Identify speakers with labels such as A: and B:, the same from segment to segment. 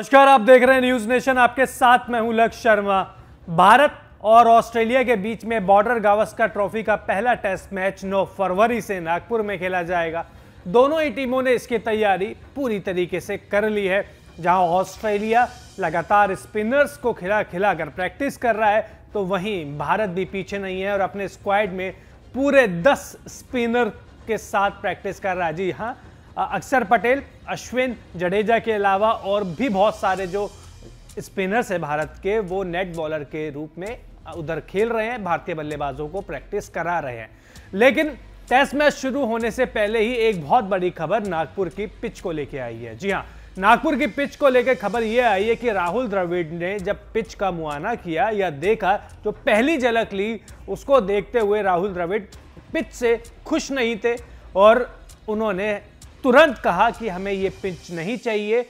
A: नमस्कार आप देख रहे हैं न्यूज नेशन आपके साथ मैं हूं लक्ष्य शर्मा भारत और ऑस्ट्रेलिया के बीच में बॉर्डर गावस्कर ट्रॉफी का पहला टेस्ट मैच 9 फरवरी से नागपुर में खेला जाएगा दोनों ही टीमों ने इसकी तैयारी पूरी तरीके से कर ली है जहां ऑस्ट्रेलिया लगातार स्पिनर्स को खिला खिला कर प्रैक्टिस कर रहा है तो वहीं भारत भी पीछे नहीं है और अपने स्क्वाड में पूरे दस स्पिनर के साथ प्रैक्टिस कर रहा है जी हाँ अक्षर पटेल अश्विन जडेजा के अलावा और भी बहुत सारे जो स्पिनर्स हैं भारत के वो नेट बॉलर के रूप में उधर खेल रहे हैं भारतीय बल्लेबाजों को प्रैक्टिस करा रहे हैं लेकिन टेस्ट मैच शुरू होने से पहले ही एक बहुत बड़ी खबर नागपुर की पिच को लेकर आई है जी हाँ नागपुर की पिच को लेकर खबर यह आई है कि राहुल द्रविड़ ने जब पिच का मुआना किया या देखा तो पहली झलक ली उसको देखते हुए राहुल द्रविड़ पिच से खुश नहीं थे और उन्होंने तुरंत कहा कि हमें ये पिच नहीं चाहिए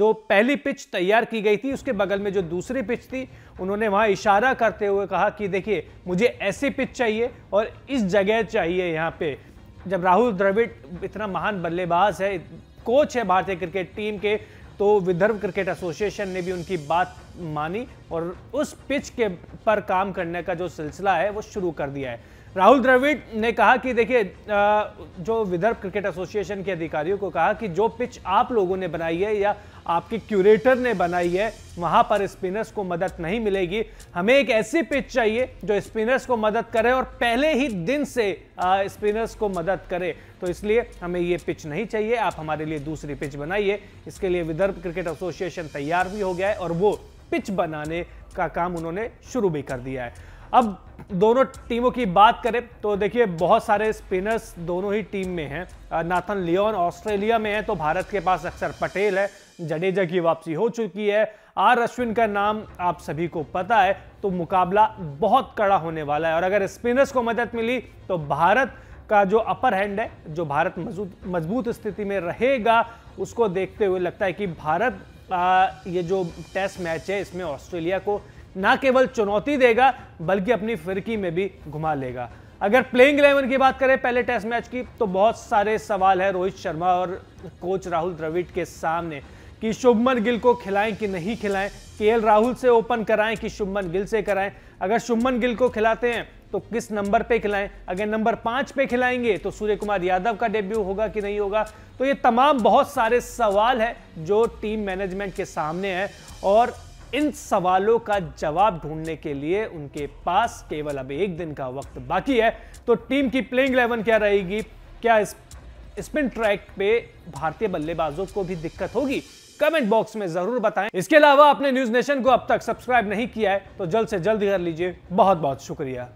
A: जो पहली पिच तैयार की गई थी उसके बगल में जो दूसरी पिच थी उन्होंने वहाँ इशारा करते हुए कहा कि देखिए मुझे ऐसी पिच चाहिए और इस जगह चाहिए यहाँ पे जब राहुल द्रविड़ इतना महान बल्लेबाज है कोच है भारतीय क्रिकेट टीम के तो विदर्भ क्रिकेट एसोसिएशन ने भी उनकी बात मानी और उस पिच के पर काम करने का जो सिलसिला है वो शुरू कर दिया है राहुल द्रविड़ ने कहा कि देखिए जो विदर्भ क्रिकेट एसोसिएशन के अधिकारियों को कहा कि जो पिच आप लोगों ने बनाई है या आपके क्यूरेटर ने बनाई है वहां पर स्पिनर्स को मदद नहीं मिलेगी हमें एक ऐसी पिच चाहिए जो स्पिनर्स को मदद करे और पहले ही दिन से स्पिनर्स को मदद करे तो इसलिए हमें ये पिच नहीं चाहिए आप हमारे लिए दूसरी पिच बनाइए इसके लिए विदर्भ क्रिकेट एसोसिएशन तैयार भी हो गया है और वो पिच बनाने का काम उन्होंने शुरू भी कर दिया है अब दोनों टीमों की बात करें तो देखिए बहुत सारे स्पिनर्स दोनों ही टीम में हैं नाथन लियोन ऑस्ट्रेलिया में है तो भारत के पास अक्षर पटेल है जडेजा की वापसी हो चुकी है आर अश्विन का नाम आप सभी को पता है तो मुकाबला बहुत कड़ा होने वाला है और अगर स्पिनर्स को मदद मिली तो भारत का जो अपर हैंड है जो भारत मजबूत स्थिति में रहेगा उसको देखते हुए लगता है कि भारत आ, ये जो टेस्ट मैच है इसमें ऑस्ट्रेलिया को ना केवल चुनौती देगा बल्कि अपनी फिरकी में भी घुमा लेगा अगर प्लेइंग इलेवन की बात करें पहले टेस्ट मैच की तो बहुत सारे सवाल है रोहित शर्मा और कोच राहुल द्रविड़ के सामने कि शुभमन गिल को खिलाएं कि नहीं खिलाएं के राहुल से ओपन कराएं कि शुभमन गिल से कराएं अगर शुभमन गिल को खिलाते हैं तो किस नंबर पे खिलाएं अगर नंबर पाँच पे खिलाएंगे तो सूर्य कुमार यादव का डेब्यू होगा कि नहीं होगा तो ये तमाम बहुत सारे सवाल है जो टीम मैनेजमेंट के सामने है और इन सवालों का जवाब ढूंढने के लिए उनके पास केवल अब एक दिन का वक्त बाकी है तो टीम की प्लेइंग इलेवन क्या रहेगी क्या स्पिन ट्रैक पे भारतीय बल्लेबाजों को भी दिक्कत होगी कमेंट बॉक्स में जरूर बताएं इसके अलावा आपने न्यूज नेशन को अब तक सब्सक्राइब नहीं किया है तो जल्द से जल्द कर लीजिए बहुत बहुत शुक्रिया